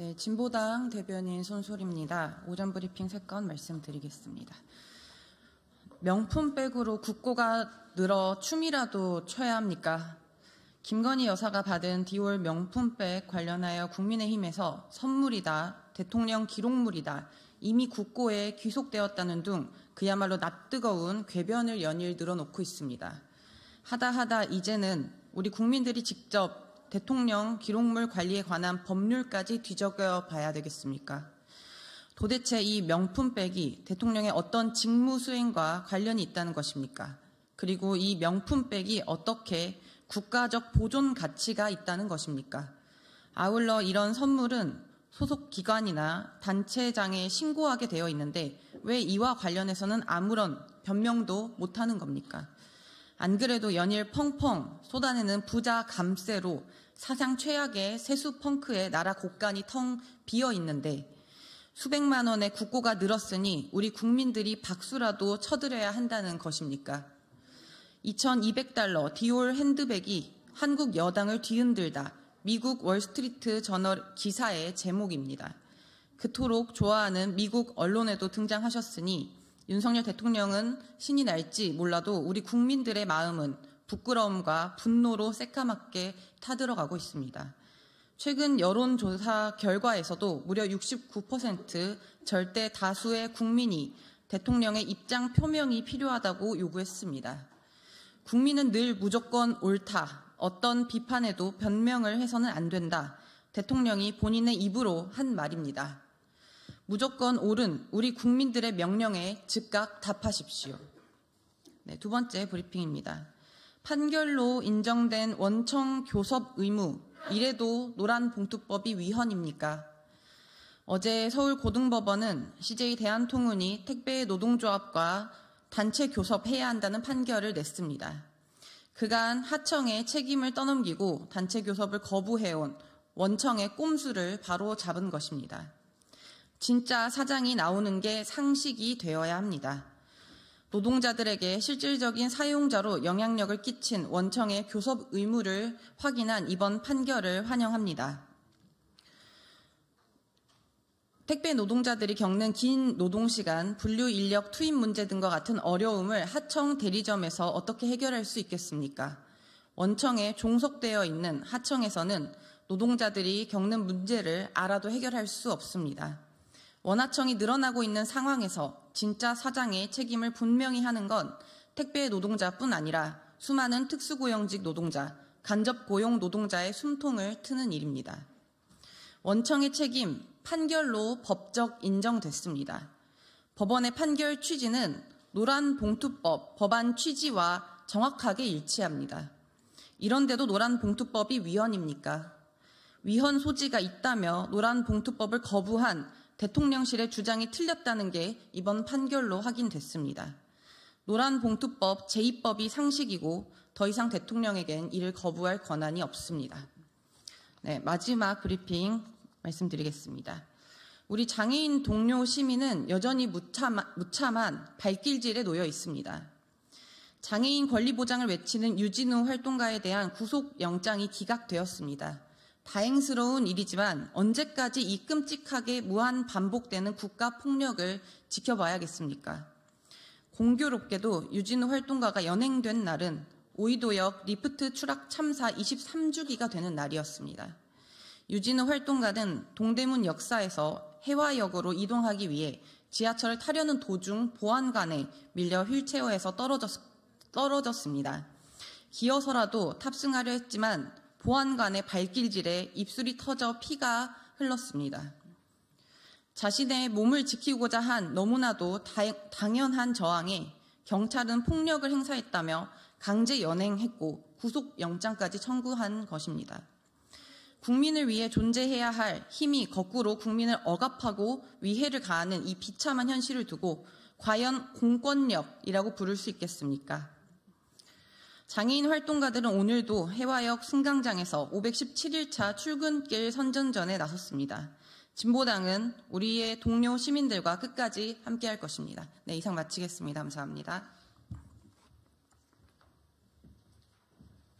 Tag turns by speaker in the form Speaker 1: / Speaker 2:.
Speaker 1: 네, 진보당 대변인 손솔입니다. 오전 브리핑 3건 말씀드리겠습니다. 명품백으로 국고가 늘어 춤이라도 춰야 합니까? 김건희 여사가 받은 디올 명품백 관련하여 국민의힘에서 선물이다, 대통령 기록물이다, 이미 국고에 귀속되었다는 등 그야말로 낯뜨거운 궤변을 연일 늘어놓고 있습니다. 하다하다 이제는 우리 국민들이 직접 대통령 기록물 관리에 관한 법률까지 뒤적여 봐야 되겠습니까? 도대체 이 명품백이 대통령의 어떤 직무 수행과 관련이 있다는 것입니까? 그리고 이 명품백이 어떻게 국가적 보존 가치가 있다는 것입니까? 아울러 이런 선물은 소속 기관이나 단체장에 신고하게 되어 있는데 왜 이와 관련해서는 아무런 변명도 못하는 겁니까? 안 그래도 연일 펑펑 쏟아내는 부자 감세로 사상 최악의 세수 펑크에 나라 곳간이 텅 비어 있는데 수백만 원의 국고가 늘었으니 우리 국민들이 박수라도 쳐드려야 한다는 것입니까? 2200달러 디올 핸드백이 한국 여당을 뒤흔들다 미국 월스트리트 저널 기사의 제목입니다. 그토록 좋아하는 미국 언론에도 등장하셨으니 윤석열 대통령은 신이 날지 몰라도 우리 국민들의 마음은 부끄러움과 분노로 새까맣게 타들어가고 있습니다. 최근 여론조사 결과에서도 무려 69% 절대 다수의 국민이 대통령의 입장 표명이 필요하다고 요구했습니다. 국민은 늘 무조건 옳다, 어떤 비판에도 변명을 해서는 안 된다, 대통령이 본인의 입으로 한 말입니다. 무조건 옳은 우리 국민들의 명령에 즉각 답하십시오. 네, 두 번째 브리핑입니다. 판결로 인정된 원청 교섭 의무 이래도 노란 봉투법이 위헌입니까? 어제 서울고등법원은 CJ 대한통운이 택배 노동조합과 단체 교섭해야 한다는 판결을 냈습니다. 그간 하청에 책임을 떠넘기고 단체 교섭을 거부해온 원청의 꼼수를 바로 잡은 것입니다. 진짜 사장이 나오는 게 상식이 되어야 합니다. 노동자들에게 실질적인 사용자로 영향력을 끼친 원청의 교섭 의무를 확인한 이번 판결을 환영합니다. 택배 노동자들이 겪는 긴 노동시간, 분류 인력 투입 문제 등과 같은 어려움을 하청 대리점에서 어떻게 해결할 수 있겠습니까? 원청에 종속되어 있는 하청에서는 노동자들이 겪는 문제를 알아도 해결할 수 없습니다. 원하청이 늘어나고 있는 상황에서 진짜 사장의 책임을 분명히 하는 건 택배 노동자뿐 아니라 수많은 특수고용직 노동자, 간접고용 노동자의 숨통을 트는 일입니다. 원청의 책임, 판결로 법적 인정됐습니다. 법원의 판결 취지는 노란 봉투법 법안 취지와 정확하게 일치합니다. 이런데도 노란 봉투법이 위헌입니까? 위헌 소지가 있다며 노란 봉투법을 거부한 대통령실의 주장이 틀렸다는 게 이번 판결로 확인됐습니다. 노란 봉투법 제2법이 상식이고 더 이상 대통령에겐 이를 거부할 권한이 없습니다. 네, 마지막 브리핑 말씀드리겠습니다. 우리 장애인 동료 시민은 여전히 무참한, 무참한 발길질에 놓여 있습니다. 장애인 권리 보장을 외치는 유진우 활동가에 대한 구속영장이 기각되었습니다. 다행스러운 일이지만 언제까지 이 끔찍하게 무한 반복되는 국가 폭력을 지켜봐야겠습니까? 공교롭게도 유진우 활동가가 연행된 날은 오이도역 리프트 추락 참사 23주기가 되는 날이었습니다. 유진우 활동가는 동대문 역사에서 해화역으로 이동하기 위해 지하철을 타려는 도중 보안관에 밀려 휠체어에서 떨어졌, 떨어졌습니다. 기어서라도 탑승하려 했지만 보안관의 발길질에 입술이 터져 피가 흘렀습니다. 자신의 몸을 지키고자 한 너무나도 당연한 저항에 경찰은 폭력을 행사했다며 강제 연행했고 구속영장까지 청구한 것입니다. 국민을 위해 존재해야 할 힘이 거꾸로 국민을 억압하고 위해를 가하는 이 비참한 현실을 두고 과연 공권력이라고 부를 수 있겠습니까? 장애인 활동가들은 오늘도 해화역 승강장에서 517일차 출근길 선전전에 나섰습니다. 진보당은 우리의 동료 시민들과 끝까지 함께할 것입니다. 네, 이상 마치겠습니다. 감사합니다.